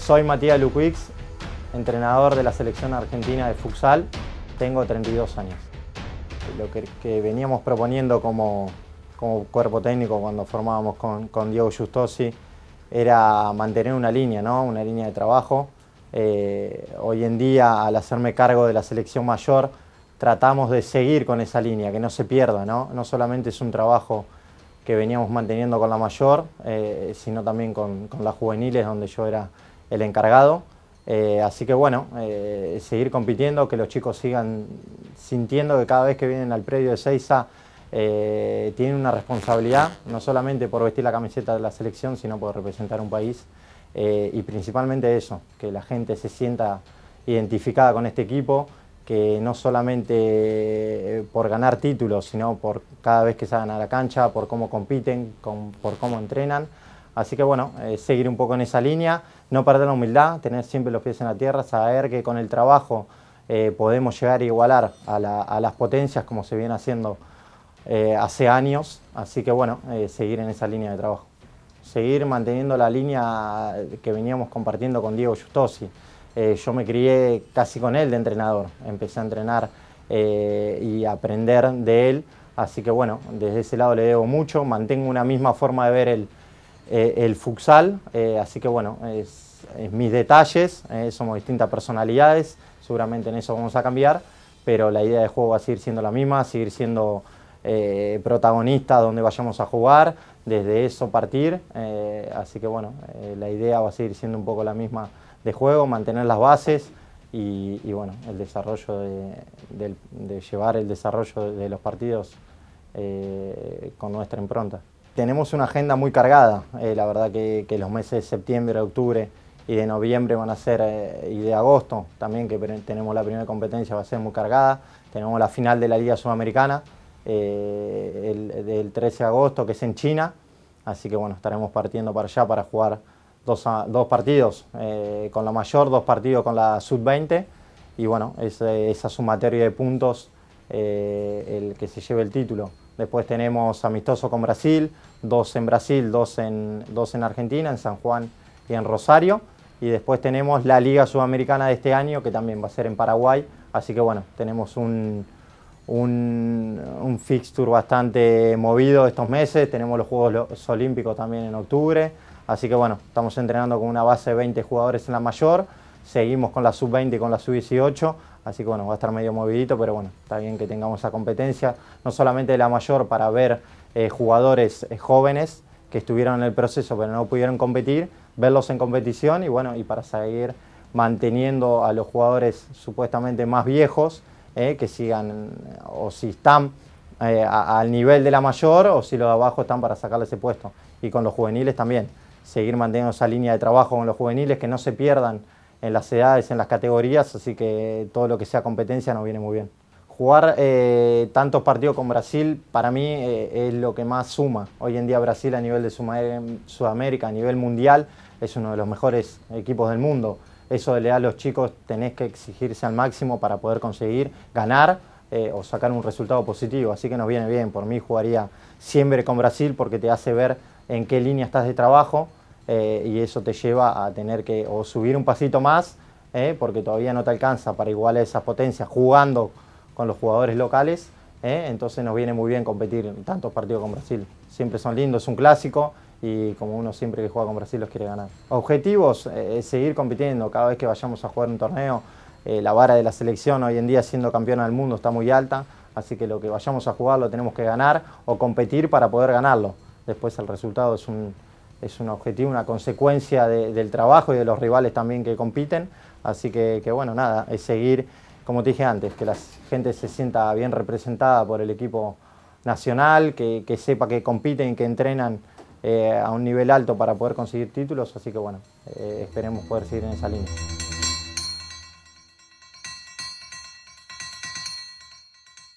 Soy Matías Luquix, entrenador de la selección argentina de futsal. Tengo 32 años. Lo que, veníamos proponiendo como, cuerpo técnico cuando formábamos con, Diego Justosi era mantener una línea, ¿no? una línea de trabajo. Eh, hoy en día, al hacerme cargo de la selección mayor, tratamos de seguir con esa línea, que no se pierda. No, no solamente es un trabajo que veníamos manteniendo con la mayor, eh, sino también con, con las juveniles, donde yo era el encargado. Eh, así que bueno, eh, seguir compitiendo, que los chicos sigan sintiendo que cada vez que vienen al predio de Seiza eh, tienen una responsabilidad, no solamente por vestir la camiseta de la selección, sino por representar un país. y principalmente eso, que la gente se sienta identificada con este equipo, que no solamente por ganar títulos, sino por cada vez que salgan a la cancha, por cómo compiten, por cómo entrenan. Así que bueno, eh, seguir un poco en esa línea, no perder la humildad, tener siempre los pies en la tierra, saber que con el trabajo eh, podemos llegar a igualar a, las potencias como se viene haciendo eh, hace años. Así que bueno, seguir en esa línea de trabajo. Seguir manteniendo la línea que veníamos compartiendo con Diego Justosi. yo me crié casi con él de entrenador, empecé a entrenar y aprender de él. Así que bueno, desde ese lado le debo mucho, mantengo una misma forma de ver él eh, el futsal, eh, así que bueno, es, mis detalles, eh, somos distintas personalidades, seguramente en eso vamos a cambiar, pero la idea de juego va a seguir siendo la misma, seguir siendo protagonista donde vayamos a jugar, desde eso partir, así que bueno, la idea va a seguir siendo un poco la misma de juego, mantener las bases, y, bueno, el desarrollo de, llevar el desarrollo de los partidos con nuestra impronta tenemos una agenda muy cargada. Eh, la verdad que, los meses de septiembre, octubre y de noviembre van a ser, eh, y de agosto también, que tenemos la primera competencia, va a ser muy cargada. Tenemos la final de la Liga Sudamericana eh, del 13 de agosto, que es en China. Así que bueno, estaremos partiendo para allá para jugar dos, partidos con la mayor, dos partidos con la sub-20. Y bueno, es, esa sumatoria de puntos el que se lleve el título. Después tenemos amistoso con Brasil, dos en Brasil, dos en, dos en Argentina, en San Juan y en Rosario. Y después tenemos la Liga Sudamericana de este año, que también va a ser en Paraguay. Así que bueno, tenemos un, un, un fixture bastante movido estos meses. Tenemos los Juegos Olímpicos también en octubre. Así que bueno, estamos entrenando con una base de 20 jugadores en la mayor. Seguimos con la sub-20 y con la sub-18 Así que bueno, va a estar medio movidito, pero bueno, está bien que tengamos esa competencia, no solamente de la mayor para ver eh, jugadores eh, jóvenes que estuvieron en el proceso pero no pudieron competir, verlos en competición y bueno, y para seguir manteniendo a los jugadores supuestamente más viejos, eh, que sigan o si están al nivel de la mayor o si los de abajo están para sacarle ese puesto. Y con los juveniles también, seguir manteniendo esa línea de trabajo con los juveniles, que no se pierdan en las edades, en las categorías, así que todo lo que sea competencia nos viene muy bien. Jugar eh, tantos partidos con Brasil para mí eh, es lo que más suma. Hoy en día Brasil a nivel de Sudamérica, a nivel mundial, es uno de los mejores equipos del mundo. Eso de le da a los chicos, tenés que exigirse al máximo para poder conseguir ganar eh, o sacar un resultado positivo. Así que nos viene bien. Por mí jugaría siempre con Brasil porque te hace ver en qué línea estás de trabajo eh, y eso te lleva a tener que o subir un pasito más, eh, porque todavía no te alcanza para igualar esas potencias jugando con los jugadores locales, eh, entonces nos viene muy bien competir en tantos partidos con Brasil. Siempre son lindos, es un clásico y como uno siempre que juega con Brasil los quiere ganar. Objetivos, es seguir compitiendo cada vez que vayamos a jugar un torneo. la vara de la selección hoy en día siendo campeona del mundo está muy alta, así que lo que vayamos a jugar lo tenemos que ganar o competir para poder ganarlo. Después el resultado es un, es un objetivo, una consecuencia del trabajo y de los rivales también que compiten. Así que, bueno, nada, es seguir, como te dije antes, que la gente se sienta bien representada por el equipo nacional, que, sepa que compiten, y que entrenan eh, a un nivel alto para poder conseguir títulos. Así que bueno, eh, esperemos poder seguir en esa línea.